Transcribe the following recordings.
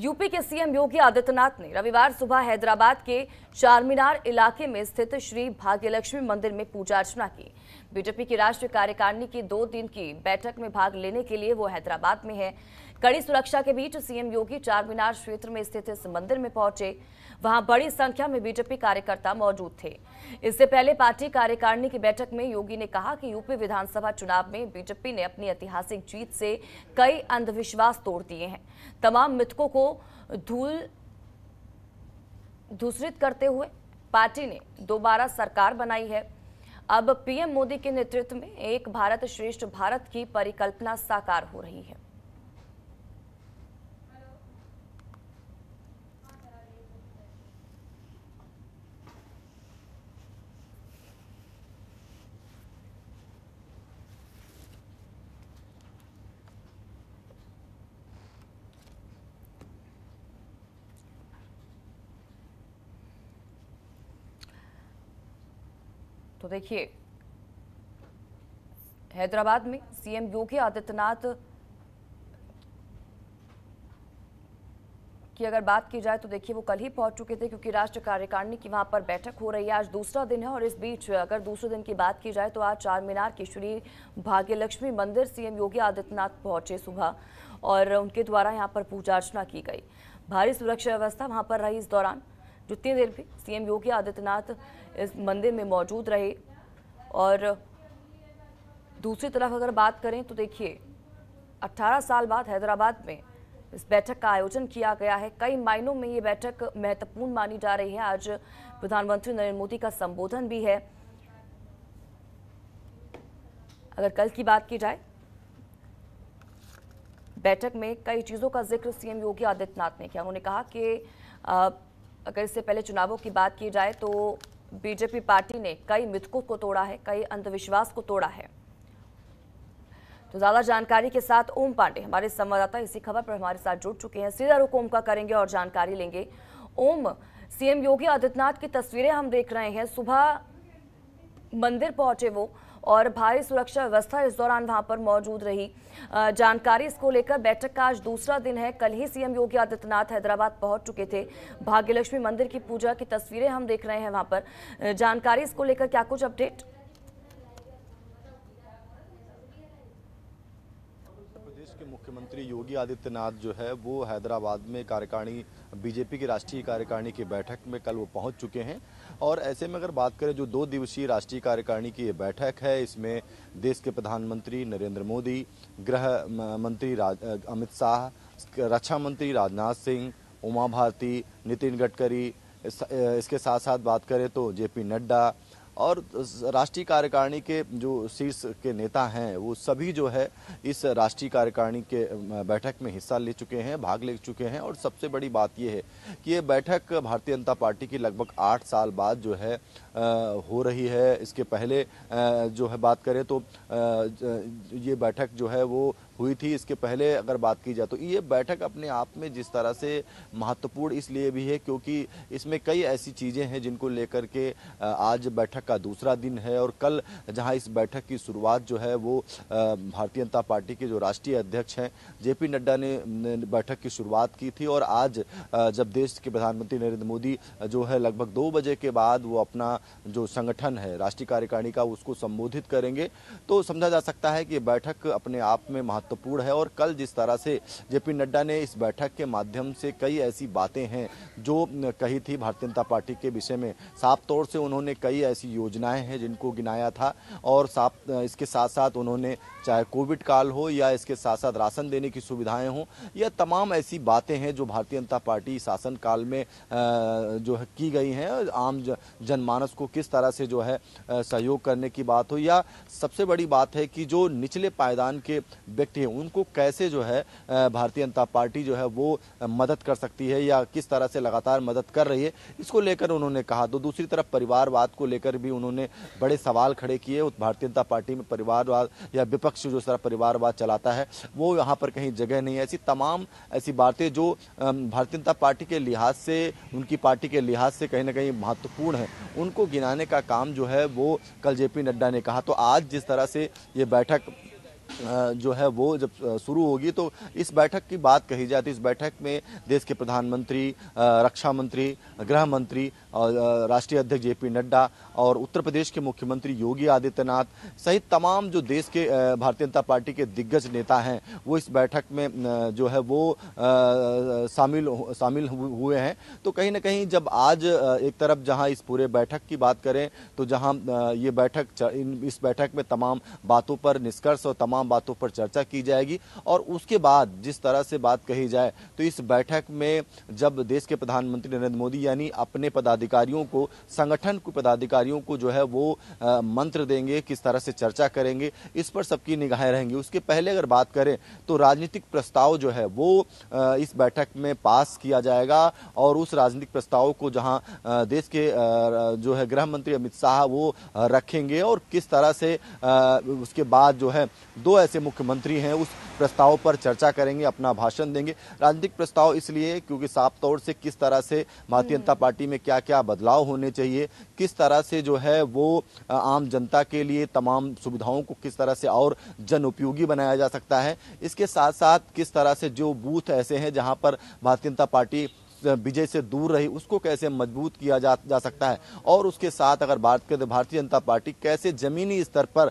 UP के CM Yogi Adityanath ने रविवार सुबह हैदराबाद के चारमीनार इलाके में स्थित श्री भाग्यलक्ष्मी मंदिर में पूजा अर्चना की बीजेपी की राष्ट्रीय कार्यकारिणी की दो दिन की बैठक में भाग लेने के लिए वो हैदराबाद में है कड़ी सुरक्षा के बीच सीएम योगी चारमीनार क्षेत्र में स्थित इस मंदिर में पहुंचे वहां बड़ी संख्या में बीजेपी कार्यकर्ता मौजूद थे इससे पहले पार्टी कार्यकारिणी की बैठक में योगी ने कहा कि यूपी विधानसभा चुनाव में बीजेपी ने अपनी ऐतिहासिक जीत से कई अंधविश्वास तोड़ दिए हैं तमाम मृतकों को धूल दूषित करते हुए पार्टी ने दोबारा सरकार बनाई है अब पीएम मोदी के नेतृत्व में एक भारत श्रेष्ठ भारत की परिकल्पना साकार हो रही है तो देखिए हैदराबाद में सीएम योगी आदित्यनाथ की अगर बात की जाए तो देखिए वो कल ही पहुंच चुके थे क्योंकि राष्ट्रीय कार्यकारिणी की वहां पर बैठक हो रही है आज दूसरा दिन है और इस बीच अगर दूसरे दिन की बात की जाए तो आज चार मीनार के श्री भाग्यलक्ष्मी मंदिर सीएम योगी आदित्यनाथ पहुंचे सुबह और उनके द्वारा यहाँ पर पूजा अर्चना की गई भारी सुरक्षा व्यवस्था वहां पर रही इस दौरान जितनी देर भी सीएम योगी आदित्यनाथ इस मंदिर में मौजूद रहे और दूसरी तरफ अगर बात करें तो देखिए 18 साल बाद हैदराबाद में इस बैठक का आयोजन किया गया है कई मायनों में ये बैठक महत्वपूर्ण मानी जा रही है आज प्रधानमंत्री नरेंद्र मोदी का संबोधन भी है अगर कल की बात की जाए बैठक में कई चीज़ों का जिक्र सीएम योगी आदित्यनाथ ने किया उन्होंने कहा कि अगर इससे पहले चुनावों की बात की जाए तो बीजेपी पार्टी ने कई मृतकों को तोड़ा है कई अंधविश्वास को तोड़ा है तो ज्यादा जानकारी के साथ ओम पांडे हमारे संवाददाता इसी खबर पर हमारे साथ जुड़ चुके हैं सीधा रुख ओम का करेंगे और जानकारी लेंगे ओम सीएम योगी आदित्यनाथ की तस्वीरें हम देख रहे हैं सुबह मंदिर पहुंचे वो और भारी सुरक्षा व्यवस्था इस दौरान वहां पर मौजूद रही जानकारी इसको लेकर बैठक का आज दूसरा दिन है कल ही सीएम योगी आदित्यनाथ हैदराबाद पहुंच चुके थे भाग्यलक्ष्मी मंदिर की पूजा की तस्वीरें हम देख रहे हैं वहां पर जानकारी इसको लेकर क्या कुछ अपडेट मुख्यमंत्री योगी आदित्यनाथ जो है वो हैदराबाद में कार्यकारिणी बीजेपी की राष्ट्रीय कार्यकारिणी की बैठक में कल वो पहुंच चुके हैं और ऐसे में अगर बात करें जो दो दिवसीय राष्ट्रीय कार्यकारिणी की ये बैठक है इसमें देश के प्रधानमंत्री नरेंद्र मोदी गृह मंत्री अमित शाह रक्षा मंत्री राजनाथ सिंह उमा भारती नितिन गडकरी इसके साथ साथ बात करें तो जेपी नड्डा और राष्ट्रीय कार्यकारिणी के जो शीर्ष के नेता हैं वो सभी जो है इस राष्ट्रीय कार्यकारिणी के बैठक में हिस्सा ले चुके हैं भाग ले चुके हैं और सबसे बड़ी बात ये है कि ये बैठक भारतीय जनता पार्टी की लगभग आठ साल बाद जो है हो रही है इसके पहले जो है बात करें तो ये बैठक जो है वो हुई थी इसके पहले अगर बात की जाए तो ये बैठक अपने आप में जिस तरह से महत्वपूर्ण इसलिए भी है क्योंकि इसमें कई ऐसी चीज़ें हैं जिनको लेकर के आज बैठक का दूसरा दिन है और कल जहां इस बैठक की शुरुआत जो है वो भारतीय जनता पार्टी के जो राष्ट्रीय अध्यक्ष हैं जे पी नड्डा ने बैठक की शुरुआत की थी और आज जब देश के प्रधानमंत्री नरेंद्र मोदी जो है लगभग दो बजे के बाद वो अपना जो संगठन है राष्ट्रीय कार्यकारिणी का उसको संबोधित करेंगे तो समझा जा सकता है कि बैठक अपने आप में महत्व महत्वपूर्ण है और कल जिस तरह से जेपी नड्डा ने इस बैठक के माध्यम से कई ऐसी बातें हैं जो कही थी भारतीय जनता पार्टी के विषय में साफ तौर से उन्होंने कई ऐसी योजनाएं हैं जिनको गिनाया था और साफ इसके साथ साथ उन्होंने चाहे कोविड काल हो या इसके साथ साथ राशन देने की सुविधाएं हों या तमाम ऐसी बातें हैं जो भारतीय जनता पार्टी शासन काल में जो है की गई हैं आम जनमानस को किस तरह से जो है सहयोग करने की बात हो या सबसे बड़ी बात है कि जो निचले पायदान के व्यक्ति सकती है उनको कैसे जो है भारतीय जनता पार्टी जो है वो मदद कर सकती है या किस तरह से लगातार मदद कर रही है इसको लेकर उन्होंने कहा तो दूसरी तरफ परिवारवाद को लेकर भी उन्होंने बड़े सवाल खड़े किए भारतीय जनता पार्टी में परिवारवाद या विपक्ष जो सारा परिवारवाद चलाता है वो यहाँ पर कहीं जगह नहीं है ऐसी तमाम ऐसी बातें जो भारतीय जनता पार्टी के लिहाज से उनकी पार्टी के लिहाज से कहीं ना कहीं महत्वपूर्ण है उनको गिनाने का काम जो है वो कल जेपी नड्डा ने कहा तो आज जिस तरह से ये बैठक जो है वो जब शुरू होगी तो इस बैठक की बात कही जाती इस बैठक में देश के प्रधानमंत्री रक्षा मंत्री गृह मंत्री और राष्ट्रीय अध्यक्ष जे पी नड्डा और उत्तर प्रदेश के मुख्यमंत्री योगी आदित्यनाथ सहित तमाम जो देश के भारतीय जनता पार्टी के दिग्गज नेता हैं वो इस बैठक में जो है वो शामिल शामिल हुए हैं तो कहीं ना कहीं जब आज एक तरफ जहाँ इस पूरे बैठक की बात करें तो जहाँ ये बैठक इस बैठक में तमाम बातों पर निष्कर्ष और तमाम तमाम बातों पर चर्चा की जाएगी और उसके बाद जिस तरह से बात कही जाए तो इस बैठक में जब देश के प्रधानमंत्री नरेंद्र मोदी यानी अपने पदाधिकारियों को संगठन के पदाधिकारियों को जो है वो मंत्र देंगे किस तरह से चर्चा करेंगे इस पर सबकी निगाहें रहेंगी उसके पहले अगर बात करें तो राजनीतिक प्रस्ताव जो है वो इस बैठक में पास किया जाएगा और उस राजनीतिक प्रस्ताव को जहां देश के जो है गृह मंत्री अमित शाह वो रखेंगे और किस तरह से उसके बाद जो है दो ऐसे मुख्यमंत्री हैं उस प्रस्ताव पर चर्चा करेंगे अपना भाषण देंगे राजनीतिक प्रस्ताव इसलिए क्योंकि साफ तौर से किस तरह से भारतीय जनता हम्म। पार्टी में क्या क्या बदलाव होने चाहिए किस तरह से जो है वो आम जनता के लिए तमाम सुविधाओं को किस तरह से और जन उपयोगी बनाया जा सकता है इसके साथ साथ किस तरह से जो बूथ ऐसे हैं जहाँ पर भारतीय जनता पार्टी विजय से दूर रही उसको कैसे मजबूत किया जा जा सकता है और उसके साथ अगर भारत भारतीय जनता पार्टी कैसे ज़मीनी स्तर पर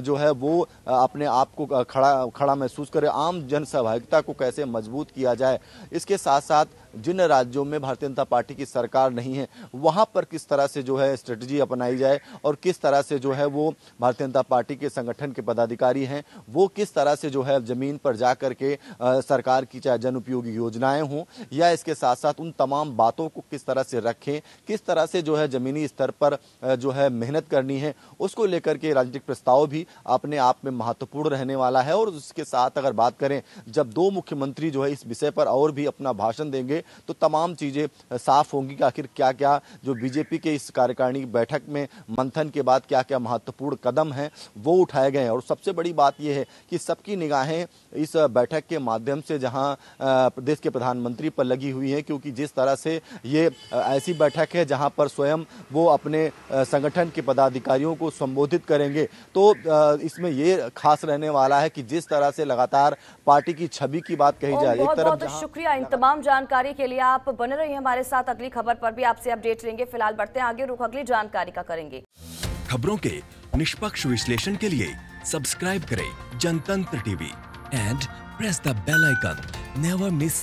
जो है वो अपने आप को खड़ा खड़ा महसूस करे आम जन सहभागिता को कैसे मजबूत किया जाए इसके साथ साथ जिन राज्यों में भारतीय जनता पार्टी की सरकार नहीं है वहाँ पर किस तरह से जो है स्ट्रेटजी अपनाई जाए और किस तरह से जो है वो भारतीय जनता पार्टी के संगठन के पदाधिकारी हैं वो किस तरह से जो है ज़मीन पर जा करके सरकार की चाहे जनउपयोगी योजनाएं हों या इसके साथ साथ साथ उन तमाम बातों को किस तरह से रखें किस तरह से जो है ज़मीनी स्तर पर जो है मेहनत करनी है उसको लेकर के राजनीतिक प्रस्ताव भी अपने आप में महत्वपूर्ण रहने वाला है और उसके साथ अगर बात करें जब दो मुख्यमंत्री जो है इस विषय पर और भी अपना भाषण देंगे तो तमाम चीज़ें साफ होंगी कि आखिर क्या क्या जो बीजेपी के इस कार्यकारिणी बैठक में मंथन के बाद क्या क्या महत्वपूर्ण कदम हैं वो उठाए गए हैं और सबसे बड़ी बात यह है कि सबकी निगाहें इस बैठक के माध्यम से जहां प्रदेश के प्रधानमंत्री पर लगी हुई हैं हैं क्योंकि जिस तरह से ये ऐसी बैठक है जहां पर स्वयं वो अपने संगठन के पदाधिकारियों को संबोधित करेंगे तो इसमें ये खास रहने वाला है कि जिस तरह से लगातार पार्टी की छवि की बात कही जाए एक तरफ बहुत शुक्रिया इन तमाम जानकारी के लिए आप बने रहिए हमारे साथ अगली खबर पर भी आपसे अपडेट लेंगे फिलहाल बढ़ते हैं आगे रुख अगली जानकारी का करेंगे खबरों के निष्पक्ष विश्लेषण के लिए सब्सक्राइब करें Jantantra TV and press the bell icon never miss